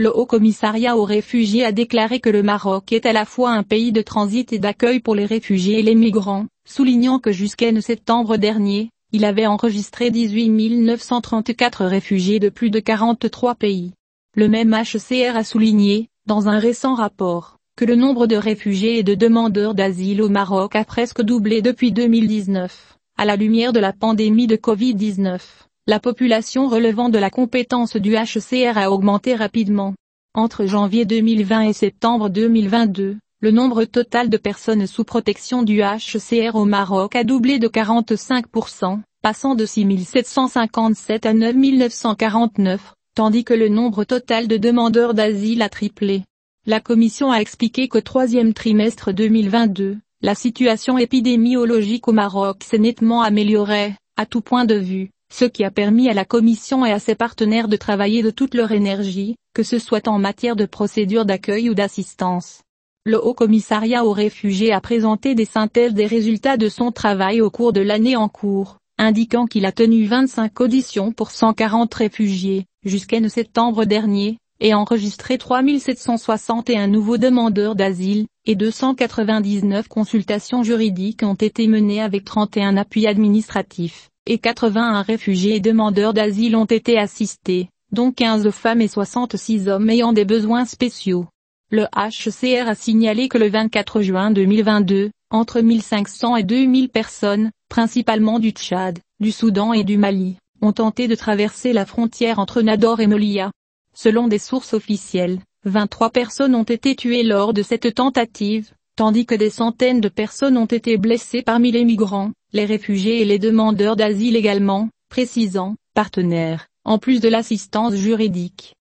Le Haut-Commissariat aux réfugiés a déclaré que le Maroc est à la fois un pays de transit et d'accueil pour les réfugiés et les migrants, soulignant que jusqu'en septembre dernier, il avait enregistré 18 934 réfugiés de plus de 43 pays. Le même HCR a souligné, dans un récent rapport, que le nombre de réfugiés et de demandeurs d'asile au Maroc a presque doublé depuis 2019, à la lumière de la pandémie de Covid-19 la population relevant de la compétence du HCR a augmenté rapidement. Entre janvier 2020 et septembre 2022, le nombre total de personnes sous protection du HCR au Maroc a doublé de 45%, passant de 6757 à 9949, tandis que le nombre total de demandeurs d'asile a triplé. La Commission a expliqué qu'au troisième trimestre 2022, la situation épidémiologique au Maroc s'est nettement améliorée, à tout point de vue ce qui a permis à la Commission et à ses partenaires de travailler de toute leur énergie, que ce soit en matière de procédure d'accueil ou d'assistance. Le Haut Commissariat aux réfugiés a présenté des synthèses des résultats de son travail au cours de l'année en cours, indiquant qu'il a tenu 25 auditions pour 140 réfugiés, jusqu'en septembre dernier, et enregistré 3761 nouveaux demandeurs d'asile, et 299 consultations juridiques ont été menées avec 31 appuis administratifs et 81 réfugiés et demandeurs d'asile ont été assistés, dont 15 femmes et 66 hommes ayant des besoins spéciaux. Le HCR a signalé que le 24 juin 2022, entre 1500 et 2000 personnes, principalement du Tchad, du Soudan et du Mali, ont tenté de traverser la frontière entre Nador et Molia. Selon des sources officielles, 23 personnes ont été tuées lors de cette tentative, tandis que des centaines de personnes ont été blessées parmi les migrants, les réfugiés et les demandeurs d'asile également, précisant, partenaires, en plus de l'assistance juridique.